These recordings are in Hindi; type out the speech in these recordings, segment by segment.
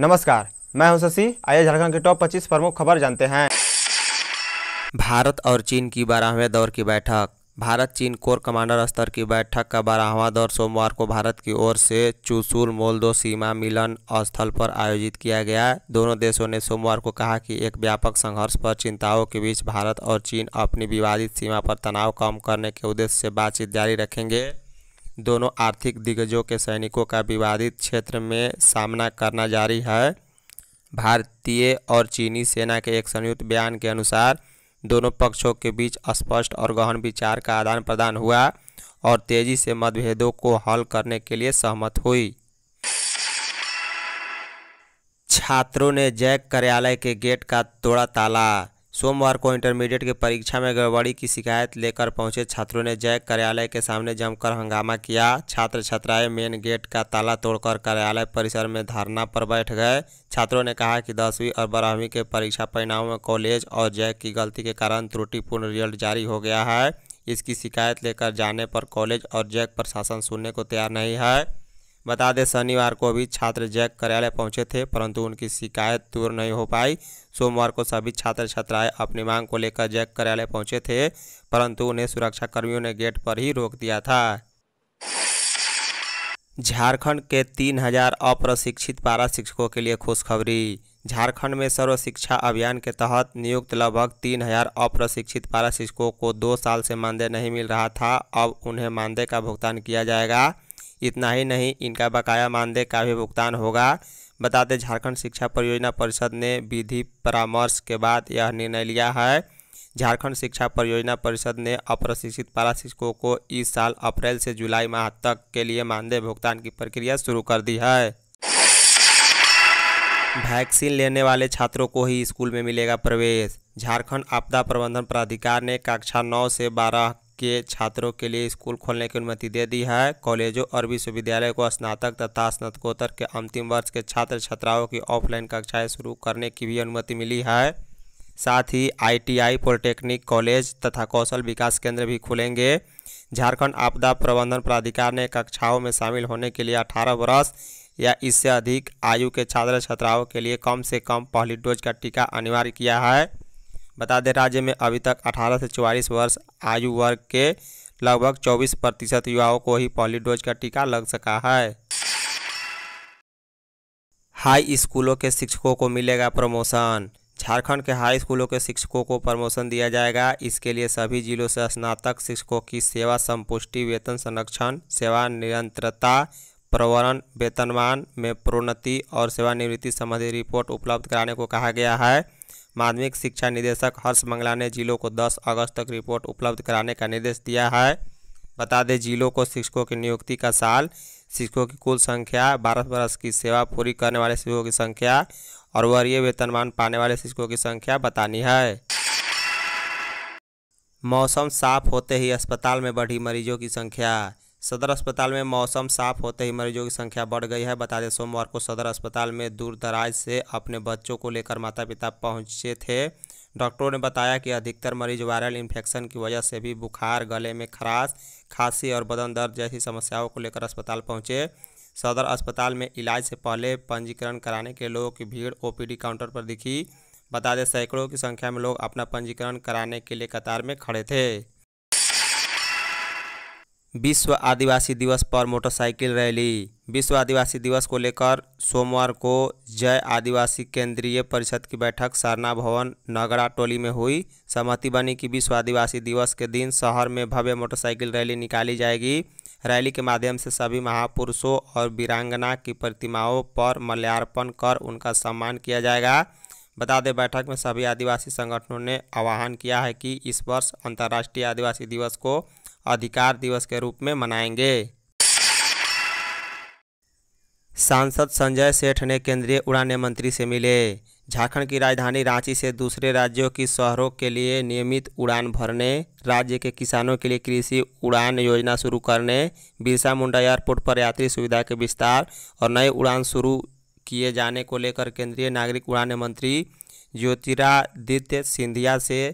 नमस्कार मैं हूं शशि आइए झारखंड के टॉप 25 प्रमुख खबर जानते हैं भारत और चीन की बारहवें दौर की बैठक भारत चीन कोर कमांडर स्तर की बैठक का बारहवां दौर सोमवार को भारत की ओर से चूसूल मोलदो सीमा मिलन स्थल पर आयोजित किया गया दोनों देशों ने सोमवार को कहा कि एक व्यापक संघर्ष पर चिंताओं के बीच भारत और चीन अपनी विवादित सीमा पर तनाव कम करने के उद्देश्य से बातचीत जारी रखेंगे दोनों आर्थिक दिग्गजों के सैनिकों का विवादित क्षेत्र में सामना करना जारी है भारतीय और चीनी सेना के एक संयुक्त बयान के अनुसार दोनों पक्षों के बीच स्पष्ट और गहन विचार का आदान प्रदान हुआ और तेजी से मतभेदों को हल करने के लिए सहमत हुई छात्रों ने जैक कार्यालय के गेट का तोड़ा ताला सोमवार को इंटरमीडिएट की परीक्षा में गड़बड़ी की शिकायत लेकर पहुंचे छात्रों ने जैक कार्यालय के सामने जमकर हंगामा किया छात्र छात्राएं मेन गेट का ताला तोड़कर कार्यालय परिसर में धरना पर बैठ गए छात्रों ने कहा कि दसवीं और बारहवीं के परीक्षा परिणामों में कॉलेज और जैक की गलती के कारण त्रुटिपूर्ण रिजल्ट जारी हो गया है इसकी शिकायत लेकर जाने पर कॉलेज और जैक प्रशासन सुनने को तैयार नहीं है बता दें शनिवार को भी छात्र जैक कार्यालय पहुंचे थे परंतु उनकी शिकायत दूर नहीं हो पाई सोमवार को सभी छात्र छात्राएं अपनी मांग को लेकर जैक कार्यालय पहुंचे थे परंतु उन्हें सुरक्षा कर्मियों ने गेट पर ही रोक दिया था झारखंड के तीन हजार अप्रशिक्षित पारा शिक्षकों के लिए खुशखबरी झारखंड में सर्व शिक्षा अभियान के तहत नियुक्त लगभग तीन हजार अप्रशिक्षित पारा शिक्षकों को दो साल से मानदेय नहीं मिल रहा था अब उन्हें मानदेय का भुगतान किया जाएगा इतना ही नहीं इनका बकाया मानदेय का भी भुगतान होगा बता दें झारखंड शिक्षा परियोजना परिषद ने विधि परामर्श के बाद यह निर्णय लिया है झारखंड शिक्षा परियोजना परिषद ने अप्रशिक्षित पारा शिक्षकों को इस साल अप्रैल से जुलाई माह तक के लिए मानदेय भुगतान की प्रक्रिया शुरू कर दी है वैक्सीन लेने वाले छात्रों को ही स्कूल में मिलेगा प्रवेश झारखंड आपदा प्रबंधन प्राधिकार ने कक्षा नौ से बारह के छात्रों के लिए स्कूल खोलने की अनुमति दे दी है कॉलेजों और विश्वविद्यालय को स्नातक तथा स्नातकोत्तर के अंतिम वर्ष के छात्र छात्राओं की ऑफलाइन कक्षाएं शुरू करने की भी अनुमति मिली है साथ ही आईटीआई पॉलिटेक्निक कॉलेज तथा कौशल विकास केंद्र भी खुलेंगे झारखंड आपदा प्रबंधन प्राधिकार ने कक्षाओं में शामिल होने के लिए अठारह वर्ष या इससे अधिक आयु के छात्र छात्राओं के लिए कम से कम पहली डोज का टीका अनिवार्य किया है बता दें राज्य में अभी तक 18 से 44 वर्ष आयु वर्ग के लगभग 24 प्रतिशत युवाओं को ही पहली डोज का टीका लग सका है हाई स्कूलों के शिक्षकों को मिलेगा प्रमोशन झारखंड के हाई स्कूलों के शिक्षकों को प्रमोशन दिया जाएगा इसके लिए सभी जिलों से स्नातक शिक्षकों की सेवा संपुष्टि वेतन संरक्षण सेवा निरंतरता प्रवरण वेतनमान में प्रोन्नति और सेवानिवृत्ति संबंधी रिपोर्ट उपलब्ध कराने को कहा गया है माध्यमिक शिक्षा निदेशक हर्ष मंगला ने जिलों को 10 अगस्त तक रिपोर्ट उपलब्ध कराने का निर्देश दिया है बता दें जिलों को शिक्षकों की नियुक्ति का साल शिक्षकों की कुल संख्या बारह वर्ष की सेवा पूरी करने वाले शिक्षकों की संख्या और वरीय वेतनमान पाने वाले शिक्षकों की संख्या बतानी है मौसम साफ होते ही अस्पताल में बढ़ी मरीजों की संख्या सदर अस्पताल में मौसम साफ होते ही मरीजों की संख्या बढ़ गई है बता दें सोमवार को सदर अस्पताल में दूर दराज से अपने बच्चों को लेकर माता पिता पहुंचे थे डॉक्टरों ने बताया कि अधिकतर मरीज वायरल इन्फेक्शन की वजह से भी बुखार गले में खराश खांसी और बदन दर्द जैसी समस्याओं को लेकर अस्पताल पहुँचे सदर अस्पताल में इलाज से पहले पंजीकरण कराने के लोगों की भीड़ ओ काउंटर पर दिखी बता दें सैकड़ों की संख्या में लोग अपना पंजीकरण कराने के लिए कतार में खड़े थे विश्व आदिवासी दिवस पर मोटरसाइकिल रैली विश्व आदिवासी दिवस को लेकर सोमवार को जय आदिवासी केंद्रीय परिषद की बैठक सरना भवन नगरा टोली में हुई सहमति बनी कि विश्व आदिवासी दिवस के दिन शहर में भव्य मोटरसाइकिल रैली निकाली जाएगी रैली के माध्यम से सभी महापुरुषों और वीरांगना की प्रतिमाओं पर मल्यार्पण कर उनका सम्मान किया जाएगा बता दें बैठक में सभी आदिवासी संगठनों ने आह्वान किया है कि इस वर्ष अंतर्राष्ट्रीय आदिवासी दिवस को अधिकार दिवस के रूप में मनाएंगे सांसद संजय सेठ ने केंद्रीय उड़ान मंत्री से मिले झारखंड की राजधानी रांची से दूसरे राज्यों की शहरों के लिए नियमित उड़ान भरने राज्य के किसानों के लिए कृषि उड़ान योजना शुरू करने बिरसा मुंडा एयरपोर्ट पर यात्री सुविधा के विस्तार और नए उड़ान शुरू किए जाने को लेकर केंद्रीय नागरिक उड़ान मंत्री ज्योतिरादित्य सिंधिया से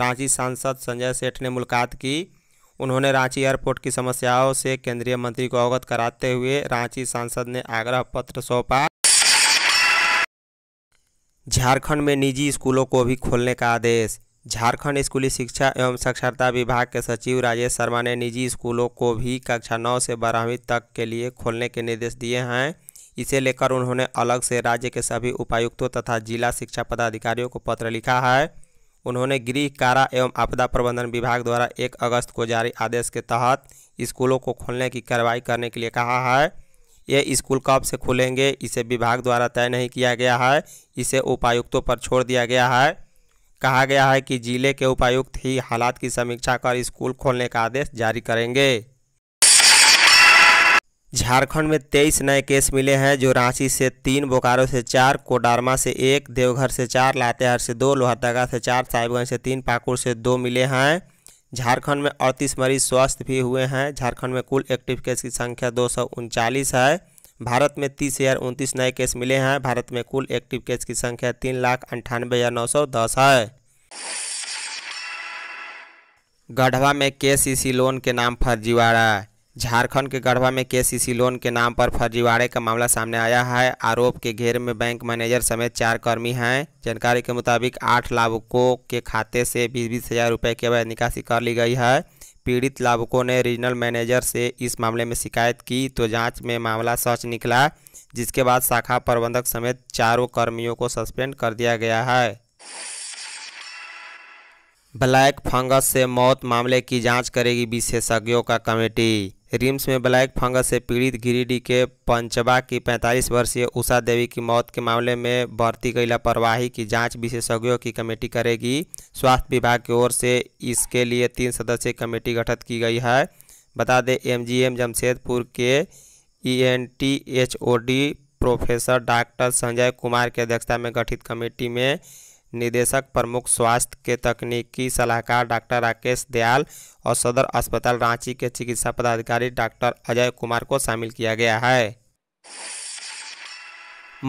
रांची सांसद संजय सेठ ने मुलाकात की उन्होंने रांची एयरपोर्ट की समस्याओं से केंद्रीय मंत्री को अवगत कराते हुए रांची सांसद ने आग्रह पत्र सौंपा झारखंड में निजी स्कूलों को भी खोलने का आदेश झारखंड स्कूली शिक्षा एवं साक्षरता विभाग के सचिव राजेश शर्मा ने निजी स्कूलों को भी कक्षा नौ से बारहवीं तक के लिए खोलने के निर्देश दिए हैं इसे लेकर उन्होंने अलग से राज्य के सभी उपायुक्तों तथा जिला शिक्षा पदाधिकारियों को पत्र लिखा है उन्होंने गृह कारा एवं आपदा प्रबंधन विभाग द्वारा एक अगस्त को जारी आदेश के तहत स्कूलों को खोलने की कार्रवाई करने के लिए कहा है ये स्कूल कब से खुलेंगे इसे विभाग द्वारा तय नहीं किया गया है इसे उपायुक्तों पर छोड़ दिया गया है कहा गया है कि जिले के उपायुक्त ही हालात की समीक्षा कर स्कूल खोलने का आदेश जारी करेंगे झारखंड में तेईस नए केस मिले हैं जो रांची से तीन बोकारो से चार कोडारमा से एक देवघर से चार लातेहार से दो लोहरदगा से चार साहिबगंज से तीन पाकुड़ से दो मिले हैं झारखंड में अड़तीस मरीज स्वस्थ भी हुए हैं झारखंड में कुल एक्टिव केस की संख्या दो है भारत में तीस हज़ार उनतीस नए केस मिले हैं भारत में कुल एक्टिव केस की संख्या तीन लाख अंठानवे हज़ार नौ सौ दस है गढ़वा में के सी सी लोन के नाम फर्जीवाड़ा झारखंड के गढ़वा में केसीसी लोन के नाम पर फर्जीवाड़े का मामला सामने आया है आरोप के घेर में बैंक मैनेजर समेत चार कर्मी हैं जानकारी के मुताबिक आठ लाभुकों के खाते से बीस बीस हज़ार रुपये की अवैध निकासी कर ली गई है पीड़ित लाभुकों ने रीजनल मैनेजर से इस मामले में शिकायत की तो जांच में मामला सच निकला जिसके बाद शाखा प्रबंधक समेत चारों कर्मियों को सस्पेंड कर दिया गया है ब्लैक फंगस से मौत मामले की जांच करेगी विशेषज्ञों का कमेटी रिम्स में ब्लैक फंगस से पीड़ित गिरिडीह के पंचबा की 45 वर्षीय उषा देवी की मौत के मामले में बढ़ती गई लापरवाही की जांच विशेषज्ञों की कमेटी करेगी स्वास्थ्य विभाग की ओर से इसके लिए तीन सदस्यीय कमेटी गठित की गई है बता दें एमजीएम जमशेदपुर के E N T H O D professor doctor Sanjay Kumar की अध्यक्षता में गठित कमेटी में निदेशक प्रमुख स्वास्थ्य के तकनीकी सलाहकार डॉक्टर राकेश दयाल और सदर अस्पताल रांची के चिकित्सा पदाधिकारी डॉक्टर अजय कुमार को शामिल किया गया है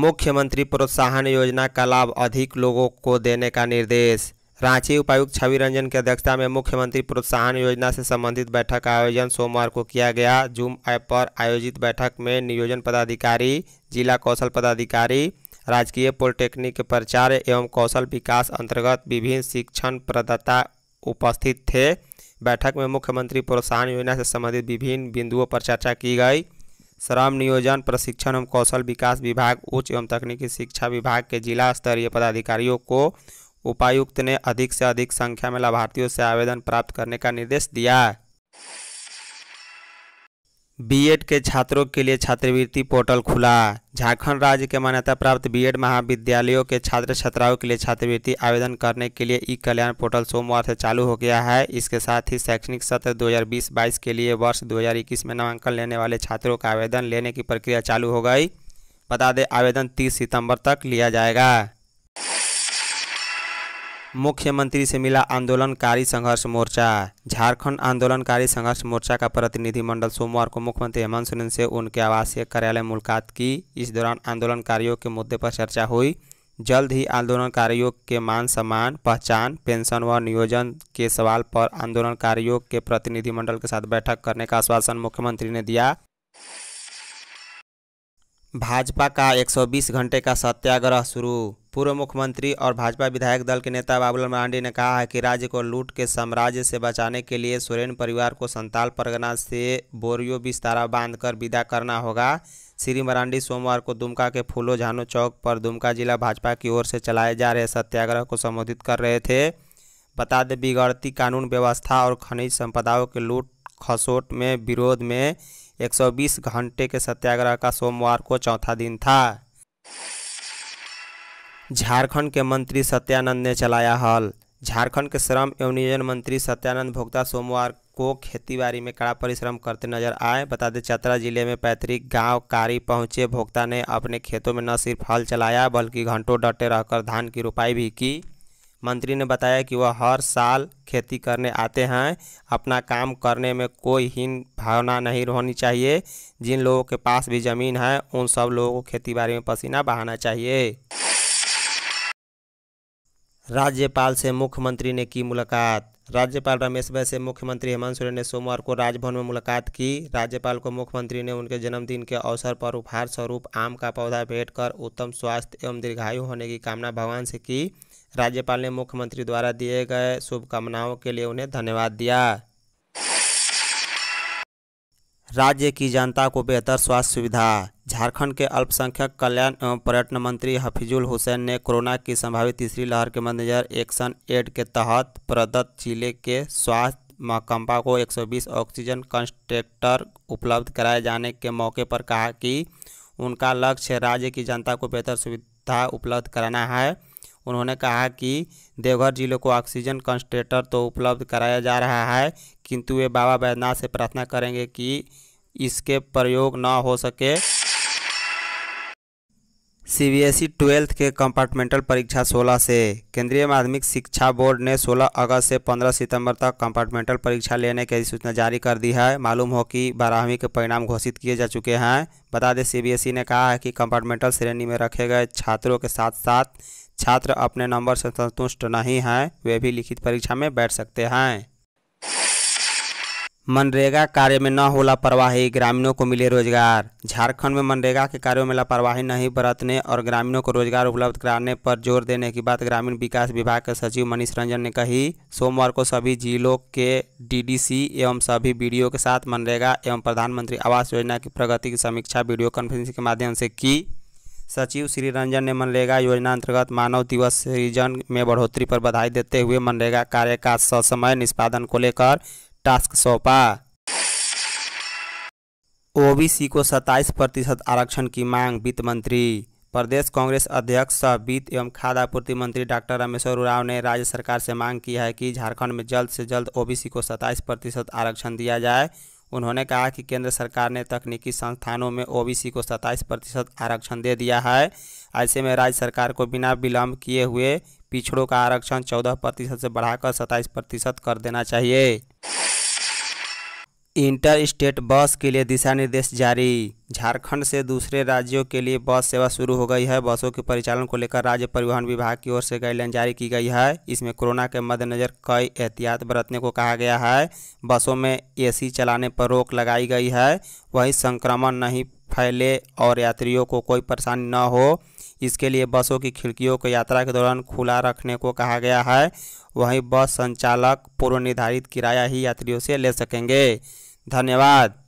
मुख्यमंत्री प्रोत्साहन योजना का लाभ अधिक लोगों को देने का निर्देश रांची उपायुक्त छवि रंजन की अध्यक्षता में मुख्यमंत्री प्रोत्साहन योजना से संबंधित बैठक का आयोजन सोमवार को किया गया जूम ऐप पर आयोजित बैठक में नियोजन पदाधिकारी जिला कौशल पदाधिकारी राजकीय पॉलिटेक्निक के प्रचार एवं कौशल विकास अंतर्गत विभिन्न शिक्षण प्रदाता उपस्थित थे बैठक में मुख्यमंत्री प्रोत्साहन योजना से संबंधित विभिन्न बिंदुओं पर चर्चा की गई श्रम नियोजन प्रशिक्षण एवं कौशल विकास विभाग उच्च एवं तकनीकी शिक्षा विभाग के जिला स्तरीय पदाधिकारियों को उपायुक्त ने अधिक से अधिक संख्या में लाभार्थियों से आवेदन प्राप्त करने का निर्देश दिया बीएड के छात्रों के लिए छात्रवृत्ति पोर्टल खुला झारखंड राज्य के मान्यता प्राप्त बीएड महाविद्यालयों के छात्र छात्राओं के लिए छात्रवृत्ति आवेदन करने के लिए ई कल्याण पोर्टल सोमवार से चालू हो गया है इसके साथ ही शैक्षणिक सत्र 2020-22 के लिए वर्ष 2021 में नामांकन लेने वाले छात्रों का आवेदन लेने की प्रक्रिया चालू हो गई बता दें आवेदन तीस सितंबर तक लिया जाएगा मुख्यमंत्री से मिला आंदोलनकारी संघर्ष मोर्चा झारखंड आंदोलनकारी संघर्ष मोर्चा का प्रतिनिधिमंडल सोमवार को मुख्यमंत्री हेमंत सोरेन से उनके आवासीय कार्यालय मुलाकात की इस दौरान आंदोलनकारियों के मुद्दे पर चर्चा हुई जल्द ही आंदोलनकारियों के मान सम्मान पहचान पेंशन व नियोजन के सवाल पर आंदोलनकारियों के प्रतिनिधिमंडल के साथ बैठक करने का आश्वासन मुख्यमंत्री ने दिया भाजपा का 120 घंटे का सत्याग्रह शुरू पूर्व मुख्यमंत्री और भाजपा विधायक दल के नेता बाबूलाल मरांडी ने कहा है कि राज्य को लूट के साम्राज्य से बचाने के लिए सोरेन परिवार को संताल परगना से बोरियो बिस्तारा बांधकर विदा करना होगा श्री मरांडी सोमवार को दुमका के फूलो झानो चौक पर दुमका जिला भाजपा की ओर से चलाए जा रहे सत्याग्रह को संबोधित कर रहे थे बता दें बिगड़ती कानून व्यवस्था और खनिज संपदाओं के लूट खसोट में विरोध में 120 घंटे के सत्याग्रह का सोमवार को चौथा दिन था झारखंड के मंत्री सत्यानंद ने चलाया हल झारखंड के श्रम एवं नियोजन मंत्री सत्यानंद भोक्ता सोमवार को खेतीबाड़ी में कड़ा परिश्रम करते नजर आए बता दें चतरा जिले में पैतृक गांव कारी पहुंचे भोक्ता ने अपने खेतों में न सिर्फ हल चलाया बल्कि घंटों डटे रहकर धान की रोपाई भी की मंत्री ने बताया कि वह हर साल खेती करने आते हैं अपना काम करने में कोई हीन भावना नहीं होनी चाहिए जिन लोगों के पास भी ज़मीन है उन सब लोगों को खेती बाड़ी में पसीना बहाना चाहिए राज्यपाल से मुख्यमंत्री ने की मुलाकात राज्यपाल रमेश बैस से मुख्यमंत्री हेमंत सोरेन ने सोमवार को राजभवन में मुलाकात की राज्यपाल को मुख्यमंत्री ने उनके जन्मदिन के अवसर पर उपहार स्वरूप आम का पौधा भेंट कर उत्तम स्वास्थ्य एवं दीर्घायु होने की कामना भगवान से की राज्यपाल ने मुख्यमंत्री द्वारा दिए गए शुभकामनाओं के लिए उन्हें धन्यवाद दिया राज्य की जनता को बेहतर स्वास्थ्य सुविधा झारखंड के अल्पसंख्यक कल्याण एवं पर्यटन मंत्री हफीजुल हुसैन ने कोरोना की संभावित तीसरी लहर के मद्देनजर एक्शन एड के तहत प्रदत्त जिले के स्वास्थ्य महकम्पा को 120 ऑक्सीजन कंस्ट्रेक्टर उपलब्ध कराए जाने के मौके पर कहा कि उनका लक्ष्य राज्य की जनता को बेहतर सुविधा उपलब्ध कराना है उन्होंने कहा कि देवघर जिले को ऑक्सीजन कंस्ट्रेटर तो उपलब्ध कराया जा रहा है किंतु वे बाबा बैद्यनाथ से प्रार्थना करेंगे कि इसके प्रयोग ना हो सके C B S E twelfth के कंपार्टमेंटल परीक्षा 16 से केंद्रीय माध्यमिक शिक्षा बोर्ड ने 16 अगस्त से 15 सितंबर तक कंपार्टमेंटल परीक्षा लेने की अधिसूचना जारी कर दी है मालूम हो कि बारहवीं के परिणाम घोषित किए जा चुके हैं बता दें सीबीएसई e ने कहा है कि कंपार्टमेंटल श्रेणी में रखे गए छात्रों के साथ साथ छात्र अपने नंबर से संतुष्ट नहीं हैं वे भी लिखित परीक्षा में बैठ सकते हैं मनरेगा कार्य में न हो लापरवाही ग्रामीणों को मिले रोजगार झारखंड में मनरेगा के कार्यों में लापरवाही नहीं बरतने और ग्रामीणों को रोजगार उपलब्ध कराने पर जोर देने की बात ग्रामीण विकास विभाग के सचिव मनीष रंजन ने कही सोमवार को सभी जिलों के डीडीसी एवं सभी वीडियो के साथ मनरेगा एवं प्रधानमंत्री आवास योजना की प्रगति की समीक्षा वीडियो कॉन्फ्रेंसिंग के माध्यम से की सचिव श्री रंजन ने मनरेगा योजना अंतर्गत मानव दिवस सृजन में बढ़ोतरी पर बधाई देते हुए मनरेगा कार्य का ससमय निष्पादन को लेकर टास्क सौंपा ओबीसी को 27 प्रतिशत आरक्षण की मांग वित्त मंत्री प्रदेश कांग्रेस अध्यक्ष सह वित्त एवं खाद्य आपूर्ति मंत्री डॉक्टर रामेश्वर उराव ने राज्य सरकार से मांग की है कि झारखंड में जल्द से जल्द ओबीसी को 27 प्रतिशत आरक्षण दिया जाए उन्होंने कहा कि केंद्र सरकार ने तकनीकी संस्थानों में ओबीसी को 27 प्रतिशत आरक्षण दे दिया है ऐसे में राज्य सरकार को बिना विलम्ब किए हुए पिछड़ों का आरक्षण चौदह प्रतिशत से बढ़ाकर सत्ताईस प्रतिशत कर देना चाहिए इंटर स्टेट बस के लिए दिशा निर्देश जारी झारखंड से दूसरे राज्यों के लिए बस सेवा शुरू हो गई है बसों के परिचालन को लेकर राज्य परिवहन विभाग की ओर से गाइडलाइन जारी की गई है इसमें कोरोना के मद्देनज़र कई एहतियात बरतने को कहा गया है बसों में एसी चलाने पर रोक लगाई गई है वहीं संक्रमण नहीं फैले और यात्रियों को कोई परेशानी न हो इसके लिए बसों की खिड़कियों को यात्रा के दौरान खुला रखने को कहा गया है वहीं बस संचालक पूर्व निर्धारित किराया ही यात्रियों से ले सकेंगे धन्यवाद